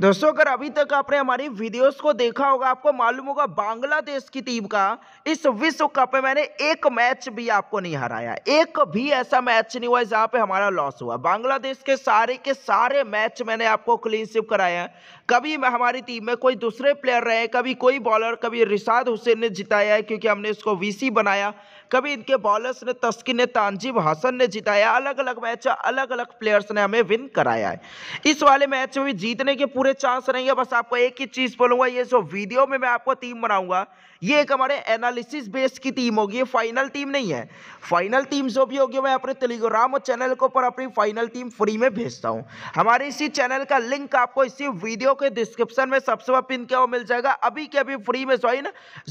दोस्तों अगर अभी तक आपने हमारी वीडियोस को देखा होगा आपको मालूम होगा बांग्लादेश की टीम का इस विश्व कप में मैंने एक मैच भी आपको नहीं हराया एक भी ऐसा मैच नहीं हुआ जहां पे हमारा लॉस हुआ बांग्लादेश के सारे के सारे मैच मैंने आपको क्लीन स्विप कराया कभी हमारी टीम में कोई दूसरे प्लेयर रहे कभी कोई बॉलर कभी रिशाद हुसैन ने जिताया है क्योंकि हमने इसको वी बनाया कभी इनके बॉलर्स ने तस्किन ने तानजीब हसन ने जिताया अलग अलग मैच अलग अलग प्लेयर्स ने हमें विन कराया है इस वाले मैच में भी जीतने के पूरे चांस नहीं है बस आपको एक ही चीज़ बोलूँगा ये जो वीडियो में मैं आपको टीम बनाऊँगा ये एक हमारे एनालिसिस बेस की टीम होगी ये फाइनल टीम नहीं है फाइनल टीम जो भी होगी मैं अपने टेलीग्राम चैनल के ऊपर अपनी फाइनल टीम फ्री में भेजता हूँ हमारे इसी चैनल का लिंक आपको इसी वीडियो के डिस्क्रिप्शन में सबसे पिन क्या हो मिल जाएगा अभी के अभी फ्री में ज्वाइन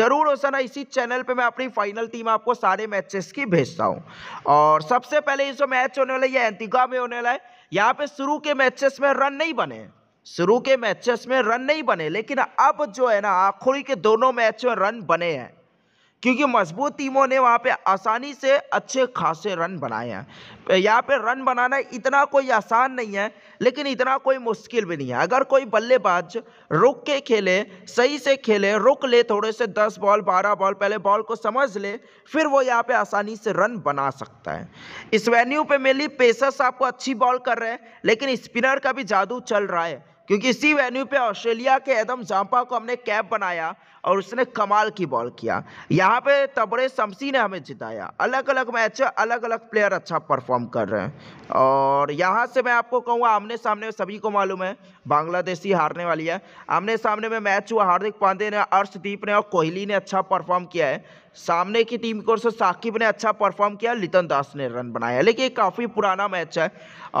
जरूर हो सर इसी चैनल पे मैं अपनी फाइनल टीम आपको सारे मैचेस की भेजता हूँ और सबसे पहले इस मैच होने वाला है एंतिका में होने वाला है यहाँ पे शुरू के मैचेस में रन नहीं बने शुरू के मैचेस में रन नहीं बने लेकिन अब जो है ना आखिरी के दोनों मैच में रन बने हैं क्योंकि मजबूत टीमों ने वहाँ पे आसानी से अच्छे खासे रन बनाए हैं यहाँ पे रन बनाना इतना कोई आसान नहीं है लेकिन इतना कोई मुश्किल भी नहीं है अगर कोई बल्लेबाज रुक के खेले सही से खेले रुक ले थोड़े से दस बॉल बारह बॉल पहले बॉल को समझ ले फिर वो यहाँ पे आसानी से रन बना सकता है इस वेन्यू पे मेनली पेसर्स आपको अच्छी बॉल कर रहे हैं लेकिन स्पिनर का भी जादू चल रहा है क्योंकि इसी वेन्यू पे ऑस्ट्रेलिया के एदम जाम्पा को हमने कैप बनाया और उसने कमाल की बॉल किया यहाँ पे तबड़े शमसी ने हमें जिताया अलग अलग मैच अलग अलग प्लेयर अच्छा परफॉर्म कर रहे हैं और यहाँ से मैं आपको कहूँगा आमने सामने सभी को मालूम है बांग्लादेशी हारने वाली है आमने सामने में मैच हुआ हार्दिक पांडे ने अर्शदीप ने और कोहली ने अच्छा परफॉर्म किया है सामने की टीम की ओर से साकिब ने अच्छा परफॉर्म किया लितन दास ने रन बनाया लेकिन काफ़ी पुराना मैच है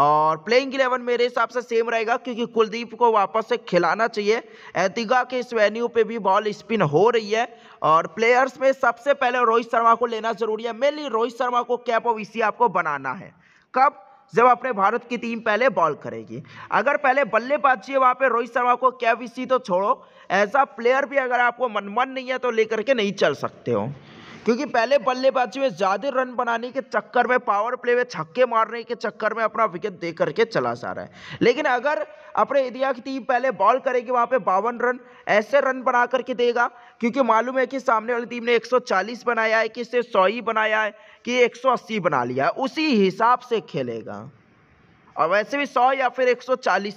और प्लेइंग इलेवन मेरे हिसाब से सेम रहेगा क्योंकि कुलदीप को वापस से खिलाना चाहिए एतिगा के इस वेन्यू पे भी बॉल स्पिन हो रही है और प्लेयर्स में सबसे पहले रोहित शर्मा को लेना जरूरी है मेनली रोहित शर्मा को कैप ऑफ इसी आपको बनाना है कब जब अपने भारत की टीम पहले बॉल करेगी अगर पहले बल्लेबाजी है वहाँ पे रोहित शर्मा को कैविसी तो छोड़ो ऐसा प्लेयर भी अगर आपको मनमन नहीं है तो लेकर के नहीं चल सकते हो क्योंकि पहले बल्लेबाजी में ज़्यादा रन बनाने के चक्कर में पावर प्ले में छक्के मारने के चक्कर में अपना विकेट दे करके चला जा रहा है लेकिन अगर अपने इंडिया की टीम पहले बॉल करेगी वहाँ पे बावन रन ऐसे रन बना करके देगा क्योंकि मालूम है कि सामने वाली टीम ने 140 बनाया है कि इसे सौ ही बनाया है कि एक बना लिया है उसी हिसाब से खेलेगा और वैसे भी सौ या फिर एक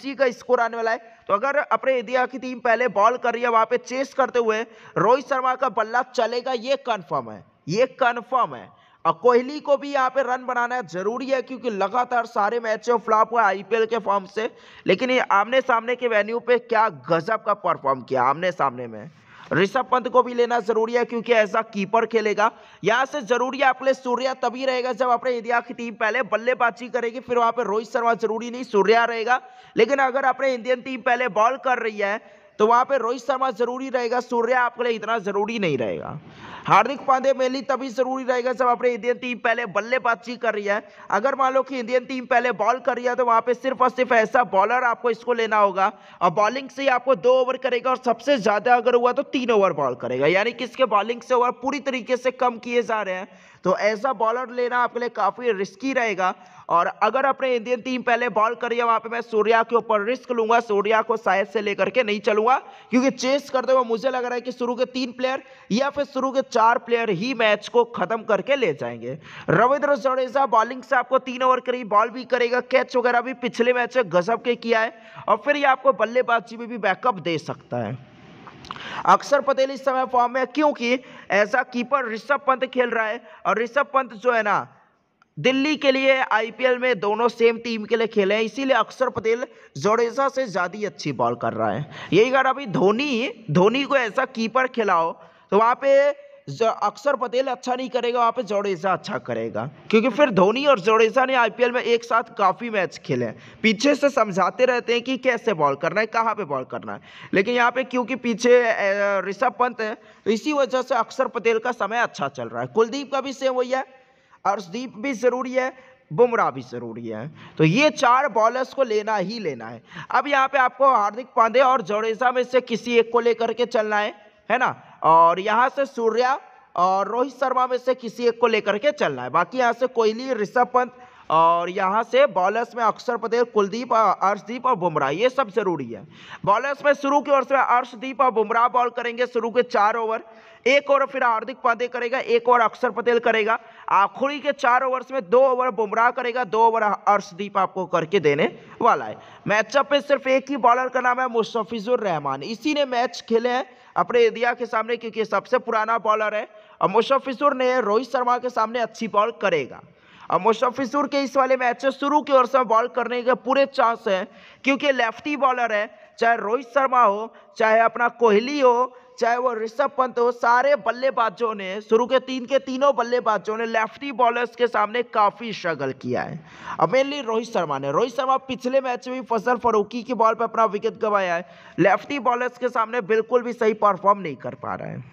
ही का स्कोर आने वाला है तो अगर अपने इंडिया की टीम पहले बॉल कर रही है वहां पे चेस करते हुए रोहित शर्मा का बल्ला चलेगा ये कन्फर्म है ये कन्फर्म है और कोहली को भी यहाँ पे रन बनाना जरूरी है क्योंकि लगातार सारे मैचों फ्लॉप हुआ आईपीएल के फॉर्म से लेकिन ये आमने सामने के वेन्यू पे क्या गजब का परफॉर्म किया आमने सामने में ऋषभ पंत को भी लेना जरूरी है क्योंकि ऐसा कीपर खेलेगा यहां से जरूरी है आपके सूर्या तभी रहेगा जब अपने इंडिया की टीम पहले बल्लेबाजी करेगी फिर वहां पर रोहित शर्मा जरूरी नहीं सूर्या रहेगा लेकिन अगर अपने इंडियन टीम पहले बॉल कर रही है तो वहां पे रोहित शर्मा जरूरी रहेगा सूर्या आपके लिए इतना जरूरी नहीं रहेगा हार्दिक पांडे मेनली तभी जरूरी रहेगा जब अपने इंडियन टीम पहले बल्लेबाजी कर रही है अगर मान लो कि इंडियन टीम पहले बॉल कर रही है तो वहां पे सिर्फ और सिर्फ ऐसा बॉलर आपको इसको लेना होगा और बॉलिंग से ही आपको दो ओवर करेगा और सबसे ज़्यादा अगर हुआ तो तीन ओवर बॉल करेगा यानी कि इसके बॉलिंग से ओवर पूरी तरीके से कम किए जा रहे हैं तो ऐसा बॉलर लेना आपके लिए काफ़ी रिस्की रहेगा और अगर अपने इंडियन टीम पहले बॉल है वहां पे मैं सूर्या के ऊपर रिस्क लूंगा सूर्या को शायद से लेकर के नहीं चलूंगा क्योंकि चेस करते हुए मुझे लग रहा है कि शुरू के तीन प्लेयर या फिर शुरू के चार प्लेयर ही मैच को खत्म करके ले जाएंगे रविंद्र जडेजा बॉलिंग से आपको तीन ओवर करीब बॉल भी करेगा कैच वगैरह भी पिछले मैच में गजब के किया है और फिर ये आपको बल्लेबाजी में भी बैकअप दे सकता है अक्सर पटेल इस समय फॉर्म में क्योंकि ऐसा कीपर ऋषभ पंत खेल रहा है और ऋषभ पंत जो है ना दिल्ली के लिए आईपीएल में दोनों सेम टीम के लिए खेले हैं इसीलिए अक्सर पटेल जोडेजा से ज़्यादा अच्छी बॉल कर रहा है यही कारण अभी धोनी धोनी को ऐसा कीपर खिलाओ तो वहाँ पे अक्षर पटेल अच्छा नहीं करेगा वहाँ पे जोड़ेजा अच्छा करेगा क्योंकि फिर धोनी और जोड़ेजा ने आईपीएल में एक साथ काफ़ी मैच खेले हैं पीछे से समझाते रहते हैं कि कैसे बॉल करना है कहाँ पे बॉल करना है लेकिन यहाँ पे क्योंकि पीछे ऋषभ पंत है तो इसी वजह से अक्सर पटेल का समय अच्छा चल रहा है कुलदीप का भी सेम वही है अर्शदीप भी ज़रूरी है बुमराह भी ज़रूरी है तो ये चार बॉलर्स को लेना ही लेना है अब यहाँ पे आपको हार्दिक पांडे और जोड़ेजा में से किसी एक को लेकर के चलना है है ना और यहाँ से सूर्या और रोहित शर्मा में से किसी एक को लेकर के चल रहा है बाकी यहाँ से कोहली ऋषभ पंत और यहाँ से बॉलर्स में अक्षर पटेल कुलदीप अर्शदीप और बुमराह ये सब जरूरी है बॉलर्स में शुरू की ओर से अर्शदीप और बुमराह बॉल करेंगे शुरू के चार ओवर एक ओवर फिर हार्दिक पांडे करेगा एक ओवर अक्षर पटेल करेगा आखिरी के चार ओवर्स में दो ओवर बुमराह करेगा दो ओवर अर्शदीप आपको करके देने वाला है मैचअप में सिर्फ एक ही बॉलर का नाम है मुस्तफ़िजुर रहमान इसी ने मैच खेले हैं अपने इंडिया के सामने क्योंकि सबसे पुराना बॉलर है और मुस्तफ़िजुर ने रोहित शर्मा के सामने अच्छी बॉल करेगा और मुस्तफ़िजुर के इस वाले मैच में शुरू की ओर से बॉल करने के पूरे चांस हैं क्योंकि लेफ्टी बॉलर है चाहे रोहित शर्मा हो चाहे अपना कोहली हो चाहे वो ऋषभ पंत हो सारे बल्लेबाजों ने शुरू के तीन के तीनों बल्लेबाजों ने लेफ्टी बॉलर्स के सामने काफ़ी स्ट्रगल किया है अब मेनली रोहित शर्मा ने रोहित शर्मा पिछले मैच में भी फसल फरूकी की बॉल पर अपना विकेट गंवाया है लेफ्टी बॉलर्स के सामने बिल्कुल भी सही परफॉर्म नहीं कर पा रहा है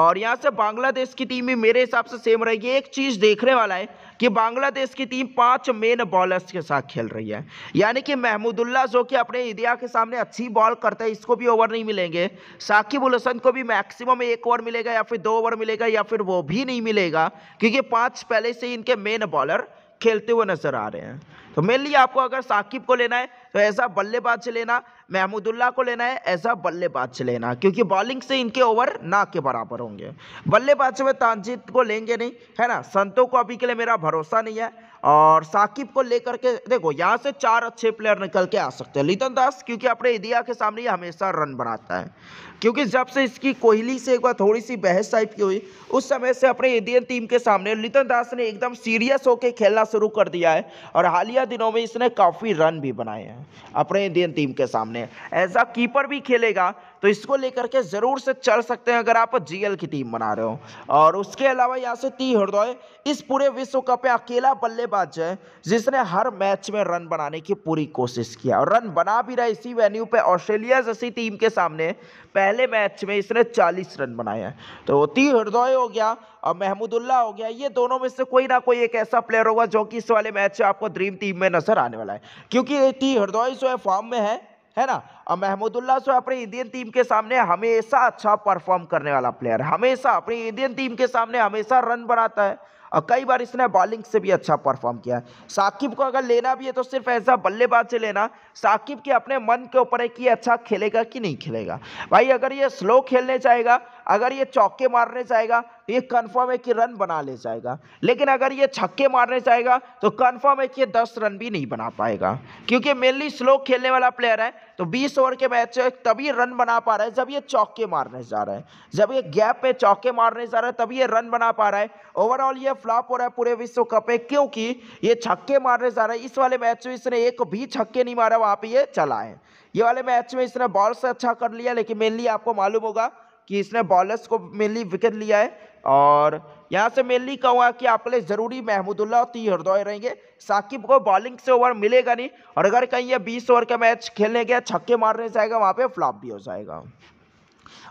और यहाँ से बांग्लादेश की टीम भी मेरे हिसाब से सेम रहेगी एक चीज़ देखने वाला है कि बांग्लादेश की टीम पांच मेन बॉलर्स के साथ खेल रही है यानी कि महमूदुल्ला जो कि अपने इंडिया के सामने अच्छी बॉल करता है इसको भी ओवर नहीं मिलेंगे साकिब उल हसन को भी मैक्सिमम एक ओवर मिलेगा या फिर दो ओवर मिलेगा या फिर वो भी नहीं मिलेगा क्योंकि पाँच पहले से इनके मेन बॉलर खेलते हुए नजर आ रहे हैं तो मेनली आपको अगर साकिब को लेना है तो ऐसा बल्लेबाज से लेना महमूदुल्ला को लेना है ऐसा बल्लेबाज से लेना क्योंकि बॉलिंग से इनके ओवर ना के बराबर होंगे बल्लेबाज से वह तानजीत को लेंगे नहीं है ना संतों को अभी के लिए मेरा भरोसा नहीं है और साकिब को लेकर के देखो यहाँ से चार अच्छे प्लेयर निकल के आ सकते हैं लितन दास क्योंकि अपने इंडिया के सामने हमेशा रन बनाता है क्योंकि जब से इसकी कोहली से एक बार थोड़ी सी बहस टाइप की हुई उस समय से अपने इंडियन टीम के सामने लितन दास ने एकदम सीरियस होकर खेलना शुरू कर दिया है और हालिया दिनों में इसने काफ़ी रन भी बनाए हैं अपने इंडियन टीम के सामने एज अ कीपर भी खेलेगा तो इसको लेकर के ज़रूर से चल सकते हैं अगर आप जीएल की टीम बना रहे हो और उसके अलावा यहाँ से टी हृदय इस पूरे विश्व कप में अकेला बल्लेबाज है जिसने हर मैच में रन बनाने की पूरी कोशिश किया और रन बना भी रहा इसी वेन्यू पे ऑस्ट्रेलिया जैसी टीम के सामने पहले मैच में इसने 40 रन बनाए हैं तो टी हृदय हो गया और महमूदुल्ला हो गया ये दोनों में से कोई ना कोई एक ऐसा प्लेयर होगा जो कि इस वाले मैच में आपको ड्रीम टीम टीम में नजर आने वाला है क्योंकि टी हरदोई जो है फॉर्म में है है ना और महमूदुल्ला जो अपनी इंडियन टीम के सामने हमेशा अच्छा परफॉर्म करने वाला प्लेयर हमेशा अपनी इंडियन टीम के सामने हमेशा रन बनाता है और कई बार इसने बॉलिंग से भी अच्छा परफॉर्म किया है साकिब को अगर लेना भी है तो सिर्फ ऐसा बल्लेबाज से लेना साकिब के अपने मन के ऊपर है कि अच्छा खेलेगा कि नहीं खेलेगा भाई अगर ये स्लो खेलने चाहेगा अगर ये चौके मारने जाएगा तो ये कन्फर्म है कि रन बना ले जाएगा लेकिन अगर ये छक्के मारने जाएगा तो कन्फर्म है कि ये दस रन भी नहीं बना पाएगा क्योंकि मेनली स्लो खेलने वाला प्लेयर है तो बीस ओवर के मैच तभी रन बना पा रहा है जब ये चौके मारने जा रहा है जब ये गैप में चौके मारने जा रहा है तभी ये रन बना पा रहा है ओवरऑल ये फ्लॉप हो रहा है पूरे विश्व कप में क्योंकि ये छक्के मारने जा रहा है इस वाले मैच में इसने एक भी छक्के नहीं मारा वहाँ पे ये चला है ये वाले मैच में इसने बॉल से अच्छा कर लिया लेकिन मेनली आपको मालूम होगा कि इसने बॉलर्स को मेनली विकेट लिया है और यहाँ से मेनली कहूँगा कि आपके लिए ज़रूरी महमूदुल्ला और हृदय रहेंगे साकिब को बॉलिंग से ओवर मिलेगा नहीं और अगर कहीं ये बीस ओवर का मैच खेलने गया छक्के मारने जाएगा वहाँ पे फ्लॉप भी हो जाएगा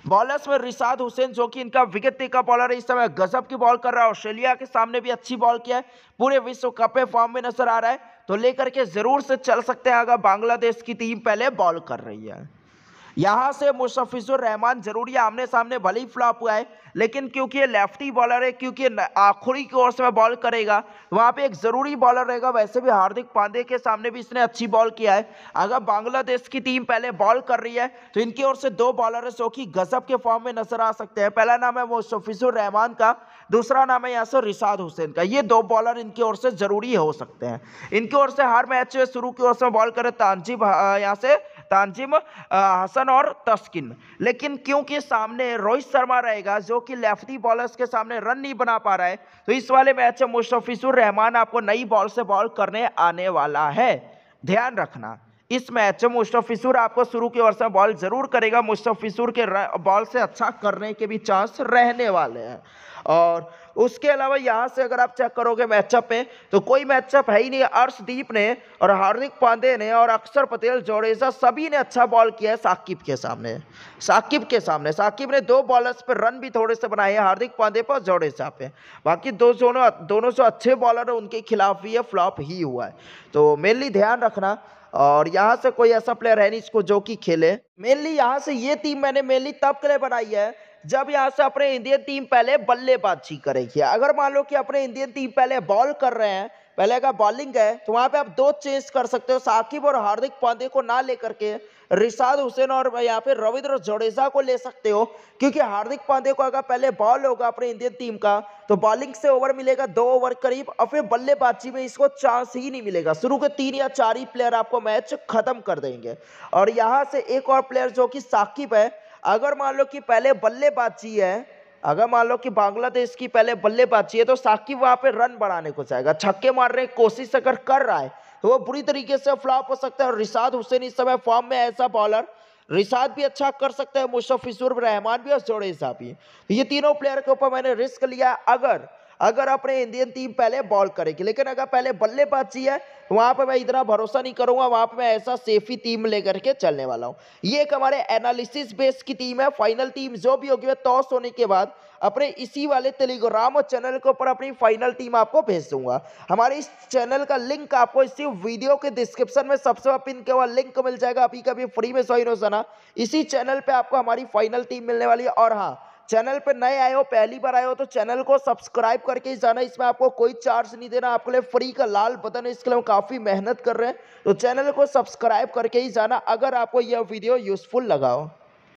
बॉलर्स में रिसाद हुसैन जो कि इनका विकेट टेका बॉलर है इस समय गजब की बॉल कर रहा है ऑस्ट्रेलिया के सामने भी अच्छी बॉल किया है पूरे विश्व कप में फॉर्म में नजर आ रहा है तो लेकर के जरूर से चल सकते हैं अगर बांग्लादेश की टीम पहले बॉल कर रही है यहाँ से मुशफिजुर रहमान जरूरी आमने सामने भले ही फ्लॉप हुआ है लेकिन क्योंकि ये लेफ्टी बॉलर है क्योंकि आखिरी की ओर से बॉल करेगा वहाँ पे एक ज़रूरी बॉलर रहेगा वैसे भी हार्दिक पांडे के सामने भी इसने अच्छी बॉल किया है अगर बांग्लादेश की टीम पहले बॉल कर रही है तो इनकी ओर से दो बॉलर है जो कि गजब के फॉर्म में नजर आ सकते हैं पहला नाम है मुशफिजुर रहमान का दूसरा नाम है यहाँ से रिशाद हुसैन का ये दो बॉलर इनकी ओर से ज़रूरी हो सकते हैं इनकी ओर से हर मैच शुरू की ओर से बॉल करे तानजीब हाँ, यहाँ से तानजिम हसन और तस्किन लेकिन क्योंकि सामने रोहित शर्मा रहेगा जो कि लेफ्टी बॉलर्स के सामने रन नहीं बना पा रहा है तो इस वाले मैच में मुशफिजुर रहमान आपको नई बॉल से बॉल करने आने वाला है ध्यान रखना इस मैच में मुस्तफ़िसूर आपको शुरू की ओर से बॉल जरूर करेगा मुस्तफ़िसूर के बॉल से अच्छा करने के भी चांस रहने वाले हैं और उसके अलावा यहाँ से अगर आप चेक करोगे मैचअप में तो कोई मैचअप है ही नहीं अर्शदीप ने और हार्दिक पांडे ने और अक्षर पटेल जोडेजा सभी ने अच्छा बॉल किया है साकिब के सामने साकिब के सामने साकिब ने दो बॉलर्स पर रन भी थोड़े से बनाए हैं हार्दिक पांडे पर जोडेजा पे बाकी दो दोनों दोनों से अच्छे बॉलर उनके खिलाफ भी फ्लॉप ही हुआ है तो मेनली ध्यान रखना और यहाँ से कोई ऐसा प्लेयर है नहीं इसको जो कि खेले मेनली यहाँ से ये टीम मैंने मेनली तब के लिए बनाई है जब यहाँ से अपने इंडियन टीम पहले बल्लेबाजी करेगी अगर मान लो कि अपने इंडियन टीम पहले बॉल कर रहे हैं पहले का बॉलिंग है तो वहां पे आप दो चेंज कर सकते हो साकिब और हार्दिक पांडे को ना लेकर के रिशाद हुसैन और यहाँ पे रविंद्र जडेजा को ले सकते हो क्योंकि हार्दिक पांडे को अगर पहले बॉल होगा अपने इंडियन टीम का तो बॉलिंग से ओवर मिलेगा दो ओवर करीब और फिर बल्लेबाजी में इसको चांस ही नहीं मिलेगा शुरू के तीन या चार ही प्लेयर आपको मैच खत्म कर देंगे और यहाँ से एक और प्लेयर जो कि साकिब है अगर मान लो कि पहले बल्लेबाजी है अगर मान लो कि बांग्लादेश की पहले बल्लेबाजी है तो साकिब वहां पे रन बढ़ाने को जाएगा छक्के मारने की कोशिश अगर कर रहा है तो वो बुरी तरीके से फ्लॉप हो सकता है और रिशाद हुसैन इस समय फॉर्म में ऐसा बॉलर रिशाद भी अच्छा कर सकता है मुशफिजुर रहमान भी और जोड़ेजा भी तो ये तीनों प्लेयर के ऊपर मैंने रिस्क लिया अगर अगर अपने इंडियन टीम पहले बॉल करेगी लेकिन अगर पहले बल्लेबाजी है वहाँ पर मैं इतना भरोसा नहीं करूँगा वहाँ पर मैं ऐसा सेफी टीम लेकर के चलने वाला हूँ ये एक हमारे एनालिसिस बेस की टीम है फाइनल टीम जो भी होगी टॉस होने के बाद अपने इसी वाले टेलीग्राम और चैनल के ऊपर अपनी फाइनल टीम आपको भेज दूंगा हमारे इस चैनल का लिंक आपको इसी वीडियो के डिस्क्रिप्शन में सबसे सब पिन के हुआ लिंक मिल जाएगा अभी कभी फ्री में सोई रोजाना इसी चैनल पे आपको हमारी फाइनल टीम मिलने वाली है और हाँ चैनल पे नए आए हो पहली बार आए हो तो चैनल को सब्सक्राइब करके ही जाना इसमें आपको कोई चार्ज नहीं देना आपके लिए फ्री का लाल बटन है इसके लिए हम काफ़ी मेहनत कर रहे हैं तो चैनल को सब्सक्राइब करके ही जाना अगर आपको यह वीडियो यूजफुल लगा हो